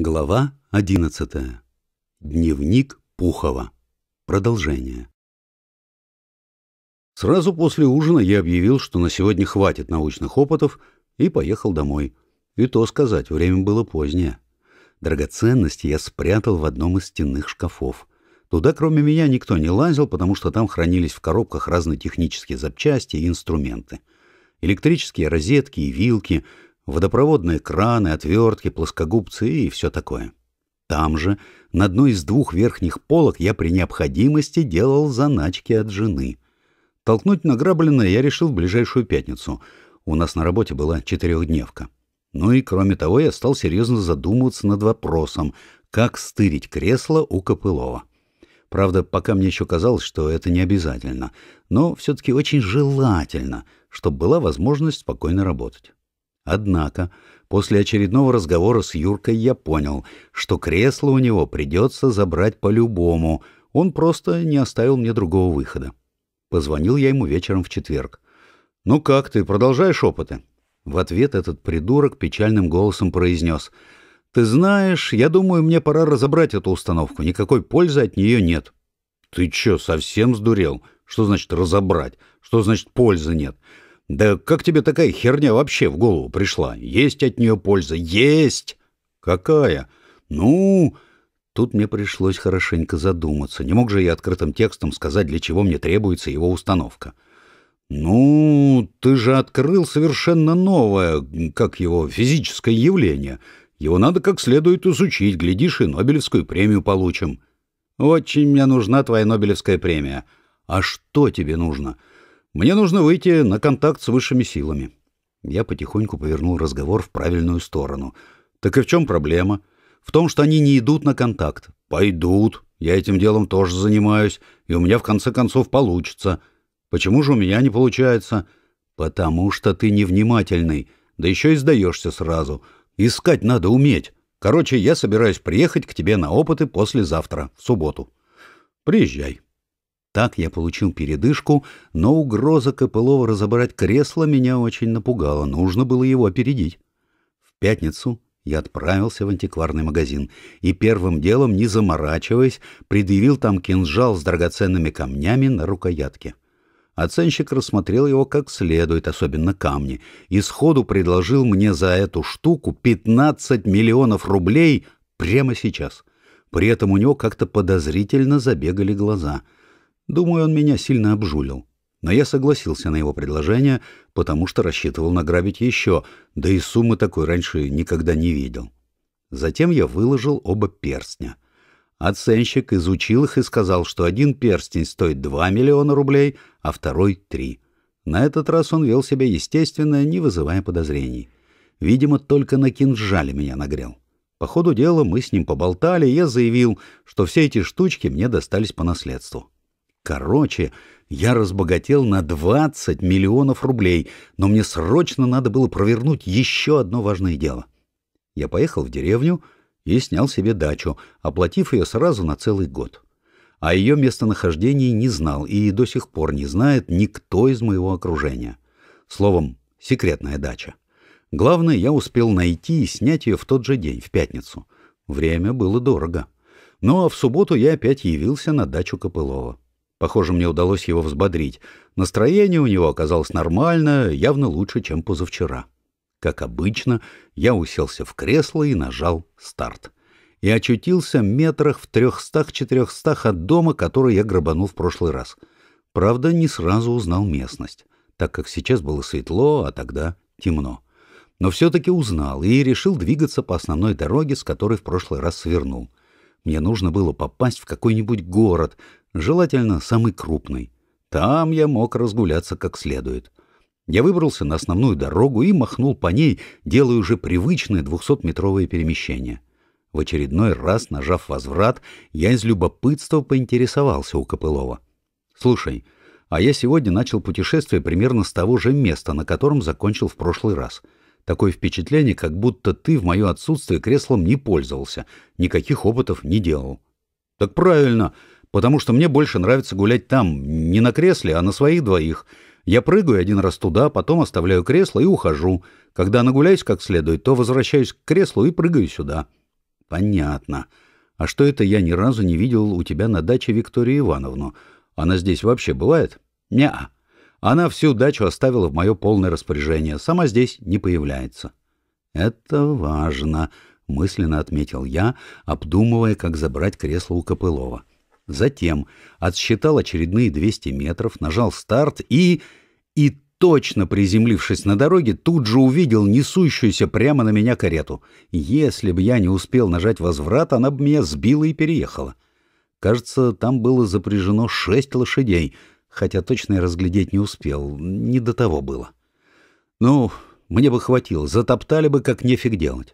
Глава 11. Дневник Пухова. Продолжение. Сразу после ужина я объявил, что на сегодня хватит научных опытов, и поехал домой. И то сказать, время было позднее. Драгоценности я спрятал в одном из стенных шкафов. Туда, кроме меня, никто не лазил, потому что там хранились в коробках разные технические запчасти и инструменты. Электрические розетки и вилки — водопроводные краны, отвертки, плоскогубцы и все такое. Там же, на одной из двух верхних полок, я при необходимости делал заначки от жены. Толкнуть награбленное я решил в ближайшую пятницу. У нас на работе была четырехдневка. Ну и, кроме того, я стал серьезно задумываться над вопросом, как стырить кресло у Копылова. Правда, пока мне еще казалось, что это не обязательно, но все-таки очень желательно, чтобы была возможность спокойно работать. Однако, после очередного разговора с Юркой я понял, что кресло у него придется забрать по-любому, он просто не оставил мне другого выхода. Позвонил я ему вечером в четверг. «Ну как ты, продолжаешь опыты?» В ответ этот придурок печальным голосом произнес. «Ты знаешь, я думаю, мне пора разобрать эту установку, никакой пользы от нее нет». «Ты чё, совсем сдурел? Что значит разобрать? Что значит пользы нет?» Да как тебе такая херня вообще в голову пришла? Есть от нее польза? Есть! Какая? Ну... Тут мне пришлось хорошенько задуматься. Не мог же я открытым текстом сказать, для чего мне требуется его установка. «Ну, ты же открыл совершенно новое, как его, физическое явление. Его надо как следует изучить, глядишь, и Нобелевскую премию получим». «Очень мне нужна твоя Нобелевская премия». «А что тебе нужно?» Мне нужно выйти на контакт с высшими силами. Я потихоньку повернул разговор в правильную сторону. Так и в чем проблема? В том, что они не идут на контакт. Пойдут. Я этим делом тоже занимаюсь. И у меня в конце концов получится. Почему же у меня не получается? Потому что ты невнимательный. Да еще и сдаешься сразу. Искать надо уметь. Короче, я собираюсь приехать к тебе на опыты послезавтра, в субботу. Приезжай. Так я получил передышку, но угроза Копылова разобрать кресло меня очень напугала, нужно было его опередить. В пятницу я отправился в антикварный магазин и первым делом, не заморачиваясь, предъявил там кинжал с драгоценными камнями на рукоятке. Оценщик рассмотрел его как следует, особенно камни, и сходу предложил мне за эту штуку 15 миллионов рублей прямо сейчас. При этом у него как-то подозрительно забегали глаза — Думаю, он меня сильно обжулил. Но я согласился на его предложение, потому что рассчитывал награбить еще, да и суммы такой раньше никогда не видел. Затем я выложил оба перстня. Оценщик изучил их и сказал, что один перстень стоит 2 миллиона рублей, а второй — 3. На этот раз он вел себя естественно, не вызывая подозрений. Видимо, только на кинжале меня нагрел. По ходу дела мы с ним поболтали, и я заявил, что все эти штучки мне достались по наследству. Короче, я разбогател на 20 миллионов рублей, но мне срочно надо было провернуть еще одно важное дело. Я поехал в деревню и снял себе дачу, оплатив ее сразу на целый год. А ее местонахождение не знал и до сих пор не знает никто из моего окружения. Словом, секретная дача. Главное, я успел найти и снять ее в тот же день, в пятницу. Время было дорого. Ну а в субботу я опять явился на дачу Копылова. Похоже, мне удалось его взбодрить. Настроение у него оказалось нормальное, явно лучше, чем позавчера. Как обычно, я уселся в кресло и нажал «Старт». И очутился метрах в трехстах-четырехстах от дома, который я грабанул в прошлый раз. Правда, не сразу узнал местность, так как сейчас было светло, а тогда темно. Но все-таки узнал и решил двигаться по основной дороге, с которой в прошлый раз свернул. Мне нужно было попасть в какой-нибудь город, желательно самый крупный. Там я мог разгуляться как следует. Я выбрался на основную дорогу и махнул по ней, делая уже привычное 200-метровое перемещение. В очередной раз, нажав возврат, я из любопытства поинтересовался у Копылова. «Слушай, а я сегодня начал путешествие примерно с того же места, на котором закончил в прошлый раз. Такое впечатление, как будто ты в мое отсутствие креслом не пользовался, никаких опытов не делал». «Так правильно!» потому что мне больше нравится гулять там, не на кресле, а на своих двоих. Я прыгаю один раз туда, потом оставляю кресло и ухожу. Когда нагуляюсь как следует, то возвращаюсь к креслу и прыгаю сюда». «Понятно. А что это я ни разу не видел у тебя на даче Викторию Ивановну? Она здесь вообще бывает?» «Не-а. Она всю дачу оставила в мое полное распоряжение. Сама здесь не появляется». «Это важно», — мысленно отметил я, обдумывая, как забрать кресло у Копылова. Затем отсчитал очередные 200 метров, нажал старт и... и точно приземлившись на дороге, тут же увидел несущуюся прямо на меня карету. Если бы я не успел нажать возврат, она бы меня сбила и переехала. Кажется, там было запряжено шесть лошадей, хотя точно я разглядеть не успел, не до того было. Ну, мне бы хватило, затоптали бы, как нефиг делать.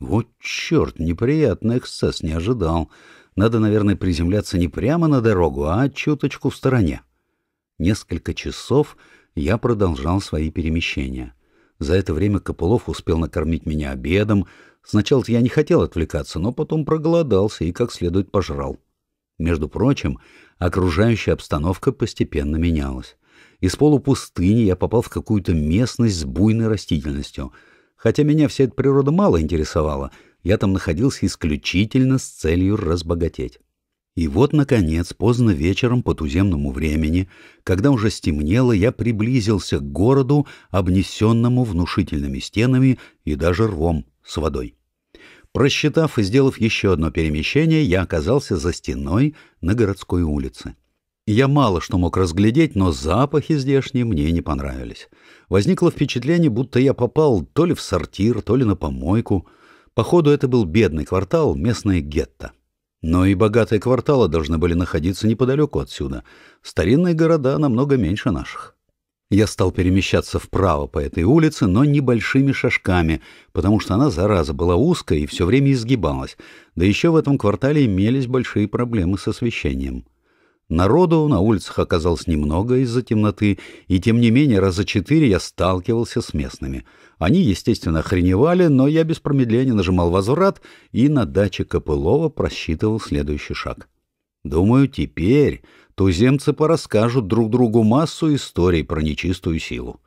Вот черт, неприятный эксцесс, не ожидал. Надо, наверное, приземляться не прямо на дорогу, а чуточку в стороне. Несколько часов я продолжал свои перемещения. За это время Копылов успел накормить меня обедом. сначала я не хотел отвлекаться, но потом проголодался и как следует пожрал. Между прочим, окружающая обстановка постепенно менялась. Из полупустыни я попал в какую-то местность с буйной растительностью. Хотя меня вся эта природа мало интересовала, я там находился исключительно с целью разбогатеть. И вот, наконец, поздно вечером по туземному времени, когда уже стемнело, я приблизился к городу, обнесенному внушительными стенами и даже рвом с водой. Просчитав и сделав еще одно перемещение, я оказался за стеной на городской улице. Я мало что мог разглядеть, но запахи здешние мне не понравились. Возникло впечатление, будто я попал то ли в сортир, то ли на помойку. Походу, это был бедный квартал, местное гетто. Но и богатые кварталы должны были находиться неподалеку отсюда. Старинные города намного меньше наших. Я стал перемещаться вправо по этой улице, но небольшими шажками, потому что она, зараза, была узкая и все время изгибалась. Да еще в этом квартале имелись большие проблемы с освещением. Народу на улицах оказалось немного из-за темноты, и тем не менее раза четыре я сталкивался с местными. Они, естественно, охреневали, но я без промедления нажимал возврат и на даче Копылова просчитывал следующий шаг. Думаю, теперь туземцы порасскажут друг другу массу историй про нечистую силу.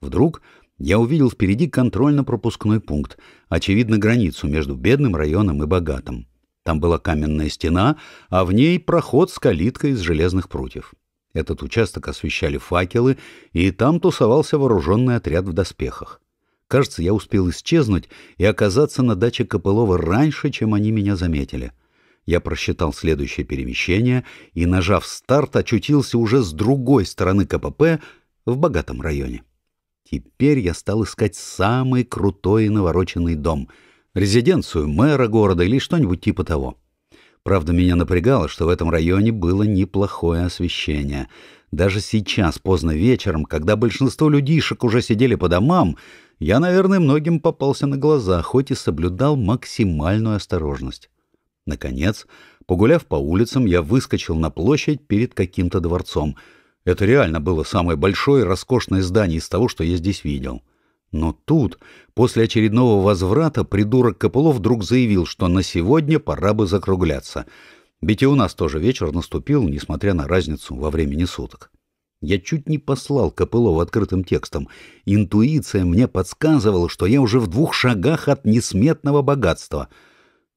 Вдруг я увидел впереди контрольно-пропускной пункт, очевидно, границу между бедным районом и богатым. Там была каменная стена, а в ней проход с калиткой из железных прутьев. Этот участок освещали факелы, и там тусовался вооруженный отряд в доспехах. Кажется, я успел исчезнуть и оказаться на даче Копылова раньше, чем они меня заметили. Я просчитал следующее перемещение и, нажав «Старт», очутился уже с другой стороны КПП в богатом районе. Теперь я стал искать самый крутой и навороченный дом — резиденцию мэра города или что-нибудь типа того. Правда, меня напрягало, что в этом районе было неплохое освещение. Даже сейчас, поздно вечером, когда большинство людишек уже сидели по домам, я, наверное, многим попался на глаза, хоть и соблюдал максимальную осторожность. Наконец, погуляв по улицам, я выскочил на площадь перед каким-то дворцом. Это реально было самое большое и роскошное здание из того, что я здесь видел. — но тут, после очередного возврата, придурок Копылов вдруг заявил, что на сегодня пора бы закругляться. Ведь и у нас тоже вечер наступил, несмотря на разницу во времени суток. Я чуть не послал Копылова открытым текстом. Интуиция мне подсказывала, что я уже в двух шагах от несметного богатства.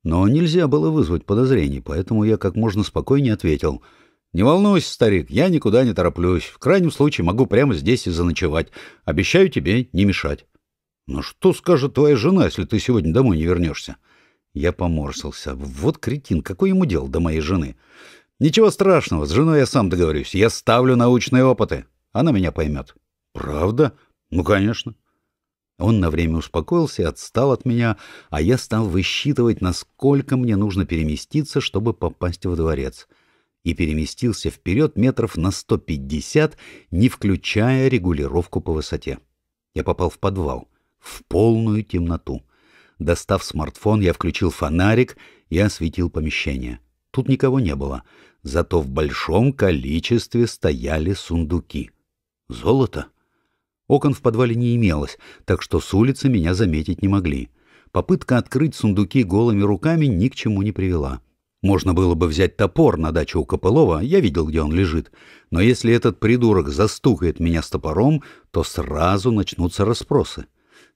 Но нельзя было вызвать подозрений, поэтому я как можно спокойнее ответил — «Не волнуйся, старик, я никуда не тороплюсь. В крайнем случае могу прямо здесь и заночевать. Обещаю тебе не мешать». «Но «Ну что скажет твоя жена, если ты сегодня домой не вернешься?» Я поморщился. «Вот кретин, какое ему дело до моей жены?» «Ничего страшного, с женой я сам договорюсь. Я ставлю научные опыты. Она меня поймет». «Правда? Ну, конечно». Он на время успокоился и отстал от меня, а я стал высчитывать, насколько мне нужно переместиться, чтобы попасть во дворец. И переместился вперед метров на 150, не включая регулировку по высоте. Я попал в подвал — в полную темноту. Достав смартфон, я включил фонарик и осветил помещение. Тут никого не было, зато в большом количестве стояли сундуки. Золото? Окон в подвале не имелось, так что с улицы меня заметить не могли. Попытка открыть сундуки голыми руками ни к чему не привела. Можно было бы взять топор на дачу у Копылова, я видел, где он лежит. Но если этот придурок застукает меня с топором, то сразу начнутся расспросы.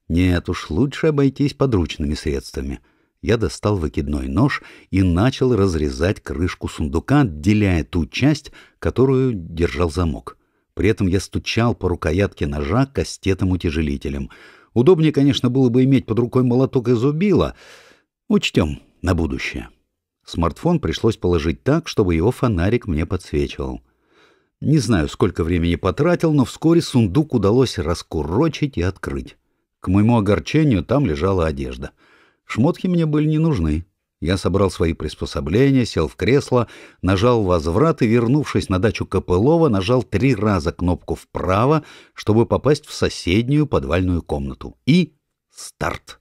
Нет уж, лучше обойтись подручными средствами. Я достал выкидной нож и начал разрезать крышку сундука, отделяя ту часть, которую держал замок. При этом я стучал по рукоятке ножа кастетом-утяжелителем. Удобнее, конечно, было бы иметь под рукой молоток и зубило. Учтем на будущее. Смартфон пришлось положить так, чтобы его фонарик мне подсвечивал. Не знаю, сколько времени потратил, но вскоре сундук удалось раскурочить и открыть. К моему огорчению там лежала одежда. Шмотки мне были не нужны. Я собрал свои приспособления, сел в кресло, нажал возврат и, вернувшись на дачу Копылова, нажал три раза кнопку вправо, чтобы попасть в соседнюю подвальную комнату. И старт!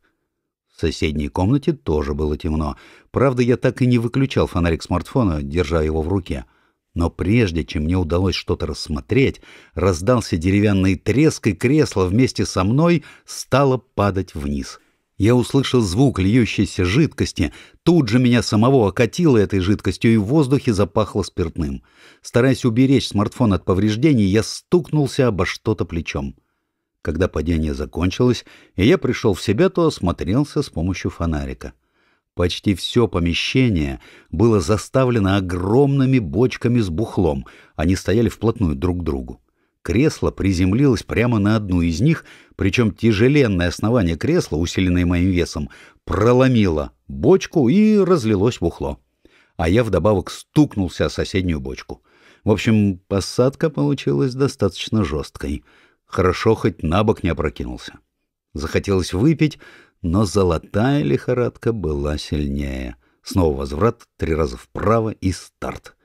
В соседней комнате тоже было темно. Правда, я так и не выключал фонарик смартфона, держа его в руке. — но прежде чем мне удалось что-то рассмотреть, раздался деревянный треск, и кресло вместе со мной стало падать вниз. Я услышал звук льющейся жидкости, тут же меня самого окатило этой жидкостью, и в воздухе запахло спиртным. Стараясь уберечь смартфон от повреждений, я стукнулся обо что-то плечом. Когда падение закончилось, и я пришел в себя, то осмотрелся с помощью фонарика. Почти все помещение было заставлено огромными бочками с бухлом. Они стояли вплотную друг к другу. Кресло приземлилось прямо на одну из них, причем тяжеленное основание кресла, усиленное моим весом, проломило бочку и разлилось бухло. А я вдобавок стукнулся о соседнюю бочку. В общем, посадка получилась достаточно жесткой. Хорошо хоть на бок не опрокинулся. Захотелось выпить, но золотая лихорадка была сильнее. Снова возврат, три раза вправо и старт.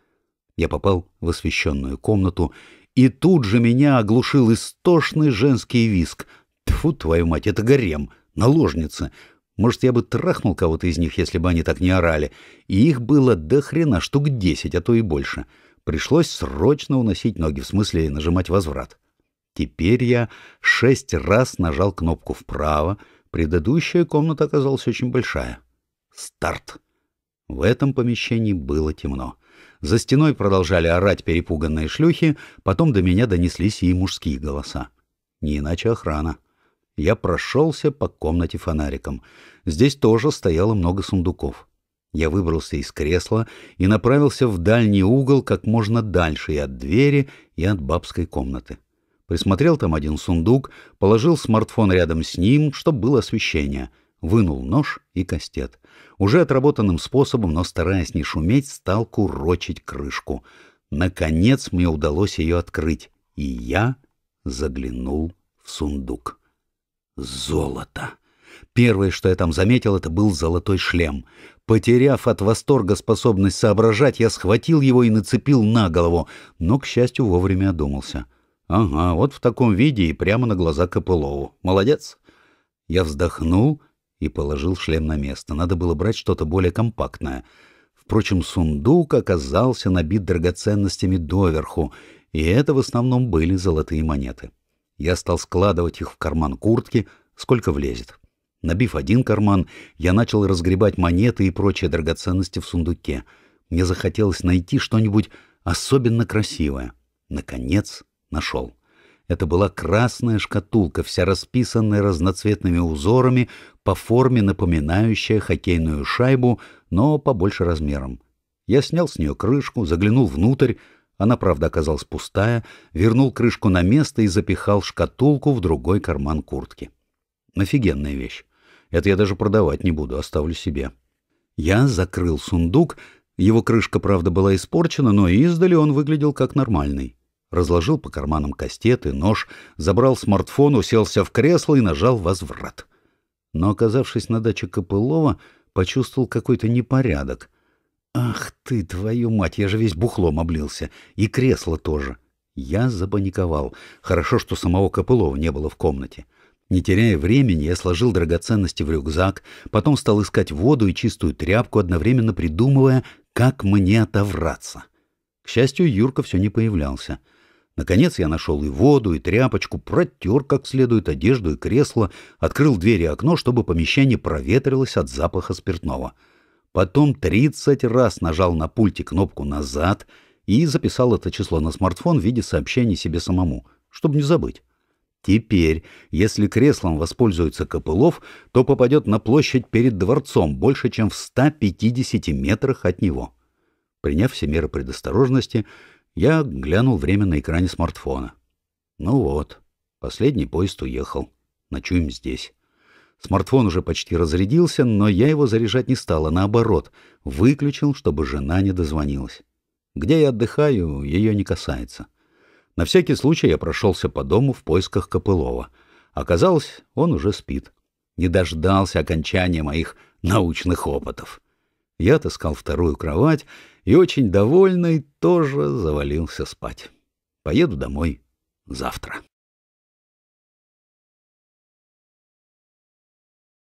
Я попал в освещенную комнату, и тут же меня оглушил истошный женский виск. Тьфу, твою мать, это гарем, наложница. Может, я бы трахнул кого-то из них, если бы они так не орали. И их было до хрена штук десять, а то и больше. Пришлось срочно уносить ноги, в смысле нажимать возврат. Теперь я шесть раз нажал кнопку вправо, Предыдущая комната оказалась очень большая. Старт! В этом помещении было темно. За стеной продолжали орать перепуганные шлюхи, потом до меня донеслись и мужские голоса. Не иначе охрана. Я прошелся по комнате фонариком. Здесь тоже стояло много сундуков. Я выбрался из кресла и направился в дальний угол как можно дальше и от двери, и от бабской комнаты. Присмотрел там один сундук, положил смартфон рядом с ним, чтобы было освещение. Вынул нож и кастет. Уже отработанным способом, но стараясь не шуметь, стал курочить крышку. Наконец мне удалось ее открыть, и я заглянул в сундук. Золото! Первое, что я там заметил, это был золотой шлем. Потеряв от восторга способность соображать, я схватил его и нацепил на голову, но, к счастью, вовремя одумался. Ага, вот в таком виде и прямо на глаза Копылову. Молодец. Я вздохнул и положил шлем на место. Надо было брать что-то более компактное. Впрочем, сундук оказался набит драгоценностями доверху, и это в основном были золотые монеты. Я стал складывать их в карман куртки, сколько влезет. Набив один карман, я начал разгребать монеты и прочие драгоценности в сундуке. Мне захотелось найти что-нибудь особенно красивое. Наконец, нашел. Это была красная шкатулка, вся расписанная разноцветными узорами, по форме напоминающая хоккейную шайбу, но побольше размером. Я снял с нее крышку, заглянул внутрь, она, правда, оказалась пустая, вернул крышку на место и запихал шкатулку в другой карман куртки. Офигенная вещь. Это я даже продавать не буду, оставлю себе. Я закрыл сундук, его крышка, правда, была испорчена, но издали он выглядел как нормальный разложил по карманам кастет и нож, забрал смартфон, уселся в кресло и нажал возврат. Но, оказавшись на даче Копылова, почувствовал какой-то непорядок. «Ах ты, твою мать, я же весь бухлом облился, и кресло тоже». Я запаниковал. Хорошо, что самого Копылова не было в комнате. Не теряя времени, я сложил драгоценности в рюкзак, потом стал искать воду и чистую тряпку, одновременно придумывая, как мне отовраться. К счастью, Юрка все не появлялся. — Наконец я нашел и воду, и тряпочку, протер как следует одежду и кресло, открыл дверь и окно, чтобы помещение проветрилось от запаха спиртного. Потом 30 раз нажал на пульте кнопку «назад» и записал это число на смартфон в виде сообщений себе самому, чтобы не забыть. Теперь, если креслом воспользуется Копылов, то попадет на площадь перед дворцом, больше чем в 150 метрах от него. Приняв все меры предосторожности, я глянул время на экране смартфона. Ну вот, последний поезд уехал. Ночуем здесь. Смартфон уже почти разрядился, но я его заряжать не стала, наоборот, выключил, чтобы жена не дозвонилась. Где я отдыхаю, ее не касается. На всякий случай я прошелся по дому в поисках Копылова. Оказалось, он уже спит. Не дождался окончания моих научных опытов. Я отыскал вторую кровать и, очень довольный, тоже завалился спать. Поеду домой завтра.